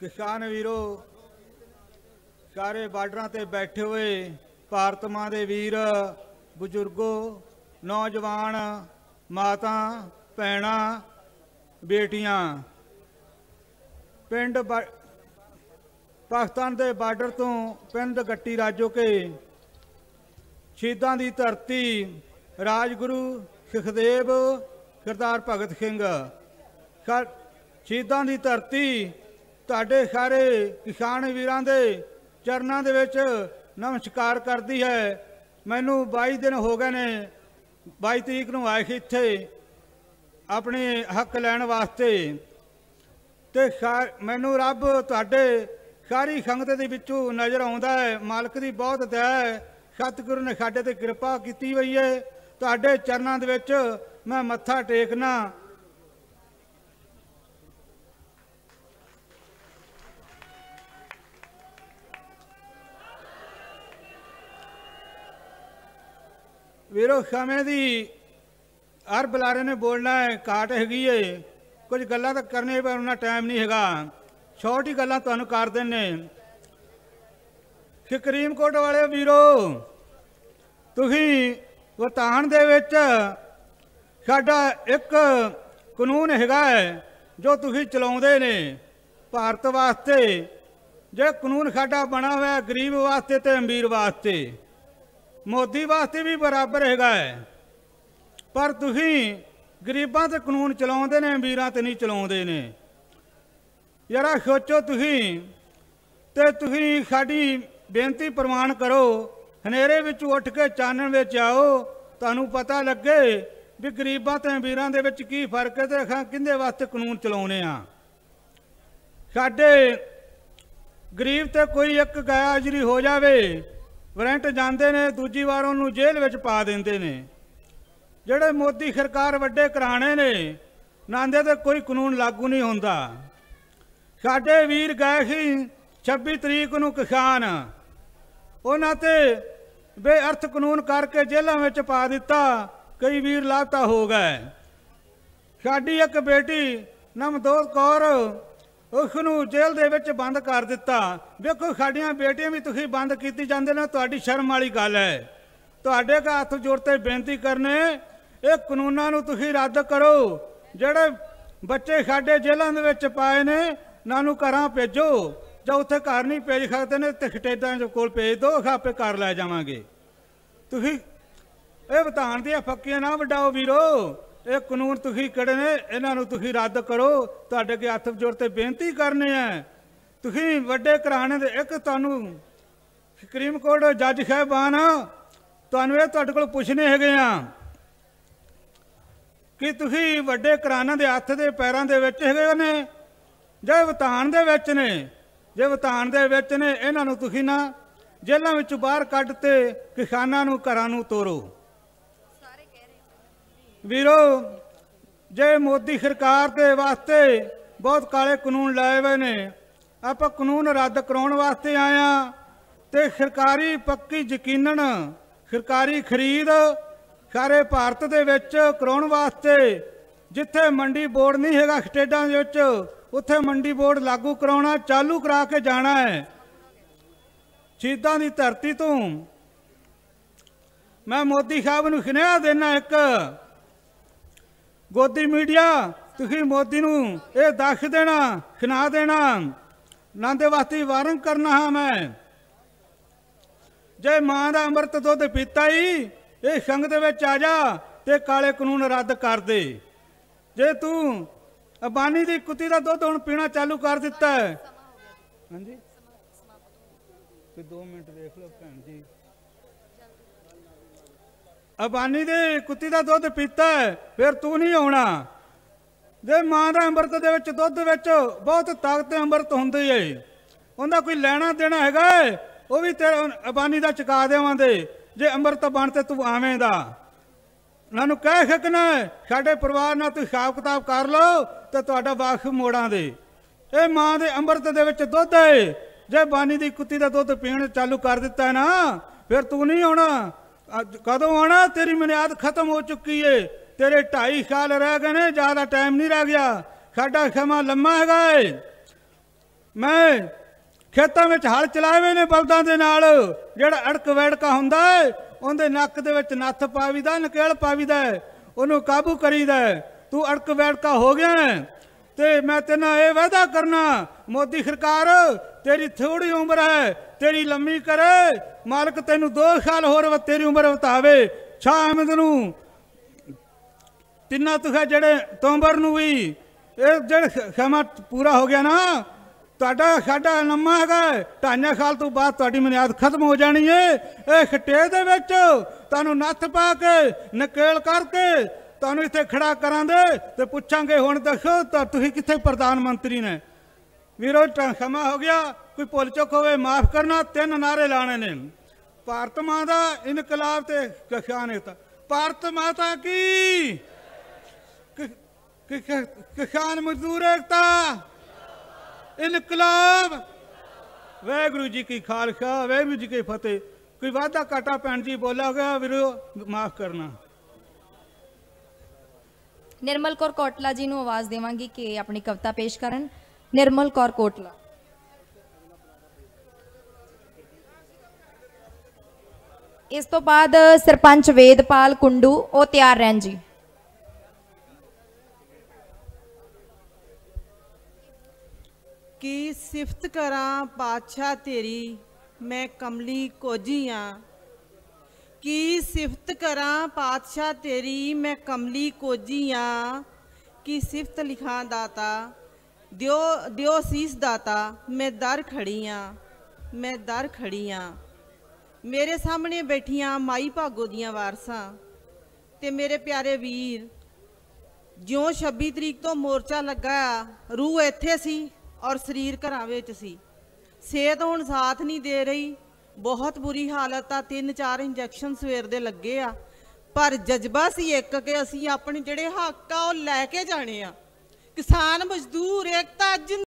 ਕਿਸਾਨ ਵੀਰੋ ਸਾਰੇ ਬਾਰਡਰਾਂ ਤੇ ਬੈਠੇ ਹੋਏ ਭਾਰਤ ਮਾਂ ਦੇ ਵੀਰ ਬਜ਼ੁਰਗੋ ਨੌਜਵਾਨ ਮਾਤਾ ਪੈਣਾ ਬੇਟੀਆਂ ਪਿੰਡ ਪਾਕਿਸਤਾਨ ਦੇ ਬਾਰਡਰ ਤੋਂ ਪਿੰਡ ਗੱਟੀ ਰਾਜੋ ਕੇ ਛੇਦਾਂ ਦੀ ਧਰਤੀ ਰਾਜਗੁਰੂ ਸੁਖਦੇਵ ਸਰਦਾਰ ਭਗਤ ਸਿੰਘ ਛੇਦਾਂ ਦੀ ਧਰਤੀ ਤੁਹਾਡੇ ਸਾਰੇ ਕਿਸਾਨ ਵੀਰਾਂ ਦੇ ਚਰਨਾਂ ਦੇ ਵਿੱਚ ਨਮਸਕਾਰ ਕਰਦੀ ਹੈ ਮੈਨੂੰ 22 ਦਿਨ ਹੋ ਗਏ ਨੇ 22 ਤਰੀਕ ਨੂੰ ਆਇਆ ਸੀ ਇੱਥੇ ਆਪਣੇ ਹੱਕ ਲੈਣ ਵਾਸਤੇ ਤੇ ਮੈਨੂੰ ਰੱਬ ਤੁਹਾਡੇ ਸਾਰੀ ਸੰਗਤ ਦੇ ਵਿੱਚੋਂ ਨਜ਼ਰ ਆਉਂਦਾ ਹੈ ਮਾਲਕ ਦੀ ਬਹੁਤ ਦਇਆ ਹੈ ਸਤਿਗੁਰੂ ਨੇ ਸਾਡੇ ਤੇ ਕਿਰਪਾ ਕੀਤੀ ਹੋਈ ਹੈ ਤੁਹਾਡੇ ਚਰਨਾਂ ਦੇ ਵਿੱਚ ਮੈਂ ਮੱਥਾ ਟੇਕਣਾ ਵੀਰੋ ਖਮੇ ਦੀ ਹਰ ਬਲਾਰੇ ਨੇ ਬੋਲਣਾ ਹੈ ਘਾਟ ਹੈਗੀ ਏ ਕੁਝ ਗੱਲਾਂ ਤਾਂ ਕਰਨੇ ਪਰ ਉਹਨਾਂ ਟਾਈਮ ਨਹੀਂ ਹੈਗਾ ਛੋਟੀ ਗੱਲਾਂ ਤੁਹਾਨੂੰ ਕਰ ਦਿੰਨੇ ਕਿ ਕੋਟ ਵਾਲੇ ਵੀਰੋ ਤੁਸੀਂ ਵਤਾਨ ਦੇ ਵਿੱਚ ਸਾਡਾ ਇੱਕ ਕਾਨੂੰਨ ਹੈਗਾ ਹੈ ਜੋ ਤੁਸੀਂ ਚਲਾਉਂਦੇ ਨੇ ਭਾਰਤ ਵਾਸਤੇ ਜੇ ਕਾਨੂੰਨ ਸਾਡਾ ਬਣਾ ਹੋਇਆ ਗਰੀਬ ਵਾਸਤੇ ਤੇ ਅਮੀਰ ਵਾਸਤੇ ਮੋਦੀ ਵਾਸਤੇ ਵੀ ਬਰਾਬਰ ਹੈਗਾ ਹੈ ਪਰ ਤੁਸੀਂ ਗਰੀਬਾਂ ਤੇ ਕਾਨੂੰਨ ਚਲਾਉਂਦੇ ਨੇ ਅਮੀਰਾਂ ਤੇ ਨਹੀਂ ਚਲਾਉਂਦੇ ਨੇ ਯਾਰਾ ਸੋਚੋ ਤੁਸੀਂ ਤੇ ਤੁਸੀਂ ਸਾਡੀ ਬੇਨਤੀ ਪ੍ਰਮਾਣ ਕਰੋ ਹਨੇਰੇ ਵਿੱਚ ਉੱਠ ਕੇ ਚਾਨਣ ਵਿੱਚ ਆਓ ਤੁਹਾਨੂੰ ਪਤਾ ਲੱਗੇ ਵੀ ਗਰੀਬਾਂ ਤੇ ਅਮੀਰਾਂ ਦੇ ਵਿੱਚ ਕੀ ਫਰਕ ਹੈ ਤੇ ਅਖਾਂ ਕਿੰਦੇ ਵਾਸਤੇ ਕਾਨੂੰਨ ਚਲਾਉਨੇ ਆ ਸਾਡੇ ਗਰੀਬ ਤੇ ਕੋਈ ਇੱਕ ਗਾਇਆਜਰੀ ਹੋ ਜਾਵੇ ਵਰੈਂਟ ਜਾਂਦੇ ਨੇ ਦੂਜੀ ਵਾਰ ਉਹਨੂੰ ਜੇਲ੍ਹ ਵਿੱਚ ਪਾ ਦਿੰਦੇ ਨੇ ਜਿਹੜੇ ਮੋਦੀ ਸਰਕਾਰ ਵੱਡੇ ਕਰਾਣੇ ਨੇ ਨਾਂਦੇ ਤੇ ਕੋਈ ਕਾਨੂੰਨ ਲਾਗੂ ਨਹੀਂ ਹੁੰਦਾ ਸਾਡੇ ਵੀਰ ਗਏ ਸੀ 26 ਤਰੀਕ ਨੂੰ ਕਿਸਾਨ ਉਹਨਾਂ ਤੇ ਬੇਅਰਥ ਕਾਨੂੰਨ ਕਰਕੇ ਜੇਲ੍ਹਾਂ ਵਿੱਚ ਪਾ ਦਿੱਤਾ ਕਈ ਵੀਰ ਲਾਤਾ ਹੋ ਗਏ ਸਾਡੀ ਇੱਕ ਬੇਟੀ ਨਮਦੋਤ ਕੌਰ ਉਸ ਨੂੰ ਜੇਲ੍ਹ ਦੇ ਵਿੱਚ ਬੰਦ ਕਰ ਦਿੱਤਾ ਵੇਖੋ ਸਾਡੀਆਂ ਬੇਟੀਆਂ ਵੀ ਤੁਸੀਂ ਬੰਦ ਕੀਤੀ ਜਾਂਦੇ ਨੇ ਤੁਹਾਡੀ ਸ਼ਰਮ ਵਾਲੀ ਗੱਲ ਹੈ ਤੁਹਾਡੇ ਹੱਥ ਜੋੜ ਤੇ ਬੇਨਤੀ ਕਰਨੇ ਇਹ ਕਾਨੂੰਨਾਂ ਨੂੰ ਤੁਸੀਂ ਰੱਦ ਕਰੋ ਜਿਹੜੇ ਬੱਚੇ ਸਾਡੇ ਜੇਲ੍ਹਾਂ ਦੇ ਵਿੱਚ ਪਾਏ ਨੇ ਉਹਨਾਂ ਨੂੰ ਘਰਾਂ ਭੇਜੋ ਜਾਂ ਉੱਥੇ ਘਰ ਨਹੀਂ ਭੇਜ ਸਕਦੇ ਨੇ ਤੇ ਖਟੇਦਾਂ ਦੇ ਕੋਲ ਭੇਜ ਦਿਓ ਖਾਪੇ ਕਰ ਲੈ ਜਾਵਾਂਗੇ ਤੁਸੀਂ ਇਹ ਵਿਧਾਨ ਦੇ ਫੱਕੀਆਂ ਨਾ ਵਡਾਓ ਵੀਰੋ ਇਹ ਕਾਨੂੰਨ ਤੁਸੀਂ ਕਿਹੜੇ ਨੇ ਇਹਨਾਂ ਨੂੰ ਤੁਸੀਂ ਰੱਦ ਕਰੋ ਤੁਹਾਡੇ ਅੱਗੇ ਹੱਥ ਜੋੜ ਤੇ ਬੇਨਤੀ ਕਰਨੇ ਆ ਤੁਸੀਂ ਵੱਡੇ ਘਰਾਣੇ ਦੇ ਇੱਕ ਤੁਹਾਨੂੰ ਸੁਪਰੀਮ ਕੋਰਟ ਜੱਜ ਸਾਹਿਬਾਨ ਤੁਹਾਨੂੰ ਇਹ ਤੁਹਾਡੇ ਕੋਲ ਪੁੱਛਨੇ ਹੈਗੇ ਆ ਕਿ ਤੁਸੀਂ ਵੱਡੇ ਘਰਾਣੇ ਦੇ ਹੱਥ ਦੇ ਪੈਰਾਂ ਦੇ ਵਿੱਚ ਹੈਗੇ ਨੇ ਜੇ ਵਿਤਾਨ ਦੇ ਵਿੱਚ ਨੇ ਜੇ ਵਿਤਾਨ ਦੇ ਵਿੱਚ ਨੇ ਇਹਨਾਂ ਨੂੰ ਤੁਸੀਂ ਨਾ ਜੇਲ੍ਹਾਂ ਵਿੱਚੋਂ ਬਾਹਰ ਕੱਢ ਤੇ ਕਿਸਾਨਾਂ ਨੂੰ ਘਰਾਂ ਨੂੰ ਤੋਰੋ ਵੀਰੋ ਜੇ ਮੋਦੀ ਸਰਕਾਰ ਦੇ ਵਾਸਤੇ ਬਹੁਤ ਕਾਲੇ ਕਾਨੂੰਨ ਲਾਏ ਹੋਏ ਨੇ ਆਪਾਂ ਕਾਨੂੰਨ ਰੱਦ ਕਰਾਉਣ ਵਾਸਤੇ ਆਇਆ ਤੇ ਸਰਕਾਰੀ ਪੱਕੀ ਯਕੀਨਨ ਸਰਕਾਰੀ ਖਰੀਦ ਸਾਰੇ ਭਾਰਤ ਦੇ ਵਿੱਚ ਕਰਾਉਣ ਵਾਸਤੇ ਜਿੱਥੇ ਮੰਡੀ ਬੋਰਡ ਨਹੀਂ ਹੈਗਾ ਸਟੇਟਾਂ ਦੇ ਵਿੱਚ ਉੱਥੇ ਮੰਡੀ ਬੋਰਡ ਲਾਗੂ ਕਰਾਉਣਾ ਚਾਲੂ ਕਰਾ ਕੇ ਜਾਣਾ ਹੈ ਚੀਤਾਂ ਦੀ ਧਰਤੀ ਤੋਂ ਮੈਂ ਮੋਦੀ ਸਾਹਿਬ ਨੂੰ ਸੁਨੇਹਾ ਦੇਣਾ ਇੱਕ ਗੋਦੀ ਮੀਡੀਆ ਤੁਸੀਂ ਮੋਦੀ ਨੂੰ ਇਹ ਦੱਖ ਦੇਣਾ ਖਿਨਾ ਦੇਣਾ ਨੰਦੇ ਵਾਸਤੇ ਵਾਰਨ ਕਰਨਾ ਹਾਂ ਮੈਂ ਜੇ ਮਾਂ ਦਾ ਅੰਮ੍ਰਿਤ ਦੁੱਧ ਪੀਤਾ ਹੀ ਇਹ ਸੰਗ ਦੇ ਵਿੱਚ ਆ ਜਾ ਤੇ ਕਾਲੇ ਕਾਨੂੰਨ ਰੱਦ ਕਰ ਦੇ ਜੇ ਤੂੰ ਅਬਾਨੀ ਦੀ ਕੁੱਤੀ ਦਾ ਦੁੱਧ ਹੁਣ ਪੀਣਾ ਚਾਲੂ ਕਰ ਦਿੱਤਾ ਹਾਂਜੀ ਤੇ 2 ਮਿੰਟ ਦੇਖ ਲਓ ਭੈਣ ਜੀ ਅਬਾਨੀ ਦੇ ਕੁੱਤੀ ਦਾ ਦੁੱਧ ਪੀਤਾ ਫਿਰ ਤੂੰ ਨਹੀਂ ਆਉਣਾ ਜੇ ਮਾਂ ਦਾ ਅੰਮ੍ਰਿਤ ਦੇ ਵਿੱਚ ਦੁੱਧ ਵਿੱਚ ਬਹੁਤ ਤਾਕਤ ਅੰਮ੍ਰਿਤ ਹੁੰਦੀ ਏ ਉਹਦਾ ਕੋਈ ਲੈਣਾ ਦੇਣਾ ਹੈਗਾ ਉਹ ਵੀ ਤੇਰੇ ਅਬਾਨੀ ਦਾ ਚੁਕਾ ਦੇਵਾਂਦੇ ਜੇ ਅੰਮ੍ਰਿਤ ਬਣ ਤੇ ਤੂੰ ਆਵੇਂਦਾ ਉਹਨਾਂ ਨੂੰ ਕਹਿ ਸਕਣਾ ਸਾਡੇ ਪਰਿਵਾਰ ਨਾਲ ਤੂੰ ਹਿਸਾਬ ਕਿਤਾਬ ਕਰ ਲਓ ਤੇ ਤੁਹਾਡਾ ਵਾਖ ਮੋੜਾਂ ਦੇ ਇਹ ਮਾਂ ਦੇ ਅੰਮ੍ਰਿਤ ਦੇ ਵਿੱਚ ਦੁੱਧ ਏ ਜੇ ਬਾਨੀ ਦੀ ਕੁੱਤੀ ਦਾ ਦੁੱਧ ਪੀਣ ਚਾਲੂ ਕਰ ਦਿੱਤਾ ਨਾ ਫਿਰ ਤੂੰ ਨਹੀਂ ਆਉਣਾ ਅੱਜ ਕਦੋਂ ਆਣਾ ਤੇਰੀ ਮਨਿਆਦ ਖਤਮ ਹੋ ਚੁੱਕੀ ਏ ਤੇਰੇ ਢਾਈ ਸਾਲ ਰਹਿ ਗਏ ਨੇ ਜ਼ਿਆਦਾ ਟਾਈਮ ਨਹੀਂ ਰਹਿ ਗਿਆ ਸਾਡਾ ਖਮਾ ਲੰਮਾ ਹੈਗਾ ਏ ਮੈਂ ਖੇਤਾਂ ਵਿੱਚ ਹਲ ਚਲਾਵੇ ਨੇ ਬਲਦਾਂ ਦੇ ਨਾਲ ਜਿਹੜਾ ਅੜਕ ਵੜਕਾ ਹੁੰਦਾ ਏ ਉਹਦੇ ਨੱਕ ਦੇ ਵਿੱਚ ਨੱਥ ਪਾਵੀਦਾ ਨਕੇਲ ਪਾਵੀਦਾ ਉਹਨੂੰ ਕਾਬੂ ਕਰੀਦਾ ਤੂੰ ਅੜਕ ਵੜਕਾ ਹੋ ਗਿਆ ਤੇ ਮੈਂ ਤੈਨਾਂ ਇਹ ਵਾਅਦਾ ਕਰਨਾ ਮੋਦੀ ਸਰਕਾਰ ਤੇਰੀ ਥੋੜੀ ਉਮਰ ਹੈ ਤੇਰੀ ਲੰਮੀ ਕਰੇ ਮਾਲਕ ਤੈਨੂੰ 2 ਸਾਲ ਹੋਰ ਤੇਰੀ ਉਮਰ ਵਧਾਵੇ ਸ਼ਾਹ ਅਹਿਮਦ ਨੂੰ ਤਿੰਨਾ ਤੁਖਾ ਜਿਹੜੇ ਤੋਂਬਰ ਨੂੰ ਵੀ ਇਹ ਜਿਹੜਾ ਖਮਾ ਪੂਰਾ ਹੋ ਗਿਆ ਨਾ ਤੁਹਾਡਾ ਸਾਡਾ ਨੰਮਾ ਹੈਗਾ ਢਾਈਆਂ ਖਾਲ ਤੋਂ ਬਾਅਦ ਤੁਹਾਡੀ ਮਨਿਆਦ ਖਤਮ ਹੋ ਜਾਣੀ ਏ ਇਹ ਖਟੇ ਦੇ ਵਿੱਚ ਤੁਹਾਨੂੰ ਨੱਥ ਪਾ ਕੇ ਨਕੇਲ ਕਰਕੇ ਤੁਹਾਨੂੰ ਇੱਥੇ ਖੜਾ ਕਰਾਂਗੇ ਤੇ ਪੁੱਛਾਂਗੇ ਹੁਣ ਦੇਖੋ ਤਾਂ ਤੁਸੀਂ ਕਿੱਥੇ ਪ੍ਰਧਾਨ ਮੰਤਰੀ ਨੇ ਵੀਰੋ ਟੰਖਮਾ ਹੋ ਗਿਆ ਕੋਈ ਭੁੱਲ ਚੁੱਕ ਹੋਵੇ ਮਾਫ ਕਰਨਾ ਤਿੰਨ ਨਾਰੇ ਲਾਣੇ ਨੇ ਭਾਰਤ ਮਾਂ ਦਾ ਇਨਕਲਾਬ ਤੇ ਤਾਂ ਭਾਰਤ ਮਾਤਾ ਕੀ ਕਿਸਾਨ ਮਜ਼ਦੂਰ ਇਕਤਾ ਇਨਕਲਾਬ ਗੁਰੂ ਜੀ ਕੀ ਖਾਲਸਾ ਵਾਹਿਗੁਰੂ ਜੀ ਕੀ ਫਤਿਹ ਕੋਈ ਵਾਦਾ ਕਾਟਾ ਪੈਣ ਜੀ ਬੋਲਾ ਗਿਆ ਵੀਰੋ ਮਾਫ ਕਰਨਾ निर्मल कौर कोटला जी आवाज देवगी कि अपनी कविता पेश कर निर्मल कौर कोटला इस तो बाद सरपंच वेदपाल कुंडू वह तैयार रहन जी की सिफत करा पातशाह तेरी मैं कमली कोजी हाँ ਕੀ ਸਿਫਤ ਕਰਾਂ ਪਾਤਸ਼ਾਹ ਤੇਰੀ ਮੈਂ ਕਮਲੀ ਕੋਜੀ ਆ ਕੀ ਸਿਫਤ ਲਿਖਾਂ ਦਾਤਾ ਦਿਓ ਦਿਓ ਸੀਸ ਦਾਤਾ ਮੈਂ ਦਰ ਖੜੀ ਆਂ ਮੈਂ ਦਰ ਖੜੀ ਆਂ ਮੇਰੇ ਸਾਹਮਣੇ ਬੈਠੀਆਂ ਮਾਈ ਭਾਗੋ ਦੀਆਂ ਵਾਰਸਾਂ ਤੇ ਮੇਰੇ ਪਿਆਰੇ ਵੀਰ ਜਿਉਂ 26 ਤਰੀਕ ਤੋਂ ਮੋਰਚਾ ਲੱਗਾ ਰੂਹ ਇੱਥੇ ਸੀ ਔਰ ਸਰੀਰ ਘਰਾਂ ਵਿੱਚ ਸੀ ਸਿਹਤ ਹੁਣ ਸਾਥ ਨਹੀਂ ਦੇ ਰਹੀ ਬਹੁਤ ਬੁਰੀ ਹਾਲਤ ਆ ਤਿੰਨ ਚਾਰ ਇੰਜੈਕਸ਼ਨ ਸਵੇਰ ਦੇ ਲੱਗੇ ਆ ਪਰ ਜਜ਼ਬਾ ਸੀ ਇੱਕ ਕਿ ਅਸੀਂ ਆਪਣੇ ਜਿਹੜੇ ਹੱਕ ਆ ਉਹ ਲੈ ਕੇ ਜਾਣੇ ਆ ਕਿਸਾਨ ਮਜ਼ਦੂਰ ਅੱਜ